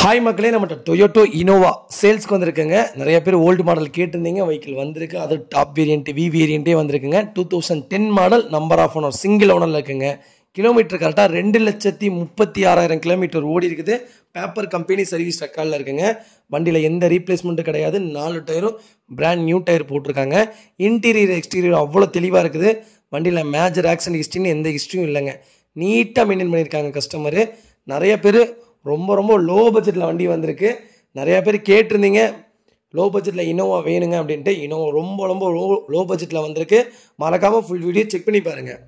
hi மக்களே நம்மகிட்ட Toyota Innova சேல்ஸ்க்கு வந்திருக்குங்க நிறைய பேர் ஓல்டு மாடல் கேட்டிருந்தீங்க வெஹிக்கிள் வந்திருக்கு அது டாப் வேரியன்ட் வி வேரியண்ட்டே வந்திருக்குங்க two thousand ten model number of owner single ஓனரில் இருக்குங்க கிலோமீட்டர் கரெக்டாக ரெண்டு லட்சத்தி முப்பத்தி ஆறாயிரம் கிலோமீட்டர் ஓடி இருக்குது பேப்பர் கம்பெனி சர்வீஸ் ரெக்கார்டில் இருக்குங்க வண்டியில் எந்த ரீப்ளேஸ்மெண்ட்டும் கிடையாது நாலு டயரும் பிராண்ட் நியூ டயர் போட்டிருக்காங்க இன்டீரியர் எக்ஸ்டீரியர் அவ்வளோ தெளிவாக இருக்குது வண்டியில் மேஜர் ஆக்சிடென்ட் ஹிஸ்ட்ரின்னு எந்த ஹிஸ்ட்ரியும் இல்லைங்க நீட்டாக மெயின்டைன் பண்ணியிருக்காங்க கஸ்டமரு நிறைய பேர் ரொம்ப ரொம்ப லோ பட்ஜெட்டில் வண்டி வந்திருக்கு நிறையா பேர் கேட்டிருந்தீங்க லோ பட்ஜெட்டில் இனோவா வேணுங்க அப்படின்ட்டு இனோவா ரொம்ப ரொம்ப லோ லோ பட்ஜெட்டில் வந்திருக்கு மறக்காமல் ஃபுல் வீடியோ செக் பண்ணி பாருங்கள்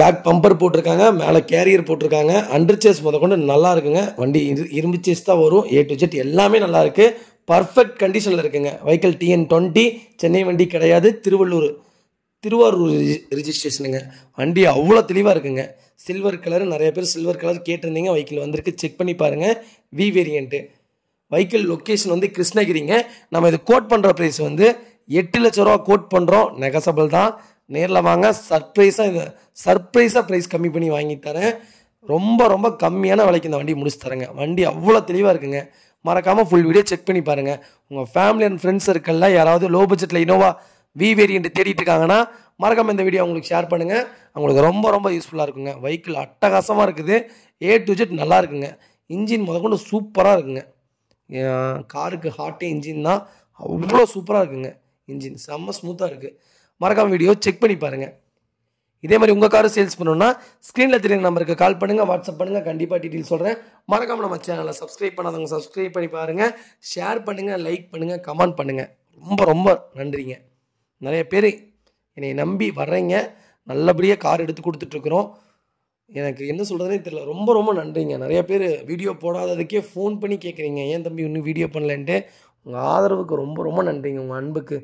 பேக் பம்பர் போட்டிருக்காங்க மேலே கேரியர் போட்டிருக்காங்க அண்டர் சேஸ் கொண்டு நல்லா இருக்குங்க வண்டி இரும்பு சேஸ் தான் வரும் ஏ டு ஜெட் எல்லாமே நல்லா இருக்குது பர்ஃபெக்ட் கண்டிஷனில் இருக்குங்க வெஹிக்கல் டிஎன் டுவெண்ட்டி சென்னை வண்டி கிடையாது திருவள்ளூர் திருவாரூர் ரிஜிஸ்ட்ரேஷனுங்க வண்டி அவ்வளோ தெளிவாக இருக்குங்க சில்வர் கலர் நிறைய பேர் சில்வர் கலர் கேட்டிருந்தீங்க வைக்கிள் வந்திருக்கு செக் பண்ணி பாருங்கள் வி வேரியன்ட்டு வைக்கிள் லொக்கேஷன் வந்து கிருஷ்ணகிரிங்க நம்ம இது கோட் பண்ணுற ப்ரைஸ் வந்து எட்டு லட்ச ரூபா கோட் பண்ணுறோம் நெகசபிள் தான் நேரில் வாங்க சர்ப்ரைஸாக இதை சர்ப்ரைஸாக ப்ரைஸ் கம்மி பண்ணி வாங்கி தரேன் ரொம்ப ரொம்ப கம்மியான விலைக்கு இந்த வண்டி முடிச்சு தரேங்க வண்டி அவ்வளோ தெளிவாக இருக்குங்க மறக்காமல் ஃபுல் வீடியோ செக் பண்ணி பாருங்கள் உங்கள் ஃபேமிலி அண்ட் ஃப்ரெண்ட்ஸ் இருக்கெல்லாம் யாராவது லோ பட்ஜெட்டில் இனோவா வி வேரியண்ட் தேடிட்டு இருக்காங்கன்னா மறக்காமல் இந்த வீடியோ அவங்களுக்கு ஷேர் பண்ணுங்கள் அவங்களுக்கு ரொம்ப ரொம்ப யூஸ்ஃபுல்லாக இருக்குங்க வெஹிக்கிள் அட்டகாசமாக இருக்குது ஏ டு ஜெட் நல்லா இருக்குங்க இன்ஜின் முதற்கொண்டு சூப்பராக இருக்குங்க காருக்கு ஹாட்டே இன்ஜின் தான் அவ்வளோ சூப்பராக இருக்குங்க இன்ஜின் செம்ம ஸ்மூத்தாக இருக்குது மறக்காமல் வீடியோ செக் பண்ணி பாருங்கள் இதே மாதிரி உங்கள் காரும் சேல்ஸ் பண்ணணும்னா ஸ்க்ரீனில் தெரியுங்க நம்பருக்கு கால் பண்ணுங்கள் வாட்ஸ்அப் பண்ணுங்கள் கண்டிப்பாக டீட்டெயில் சொல்கிறேன் மறக்காமல் நம்ம சேனலை சப்ஸ்கிரைப் பண்ணாதவங்க சப்ஸ்கிரைப் பண்ணி பாருங்கள் ஷேர் பண்ணுங்கள் லைக் பண்ணுங்கள் கமெண்ட் பண்ணுங்கள் ரொம்ப ரொம்ப நன்றிங்க நிறைய பேர் என்னை நம்பி வர்றீங்க நல்லபடியாக கார் எடுத்து கொடுத்துட்ருக்குறோம் எனக்கு என்ன சொல்கிறதுனே தெரியல ரொம்ப ரொம்ப நன்றிங்க நிறைய பேர் வீடியோ போடாததுக்கே ஃபோன் பண்ணி கேட்குறீங்க ஏன் தம்பி இன்னும் வீடியோ பண்ணலன்ட்டு உங்கள் ஆதரவுக்கு ரொம்ப ரொம்ப நன்றிங்க உங்கள் அன்புக்கு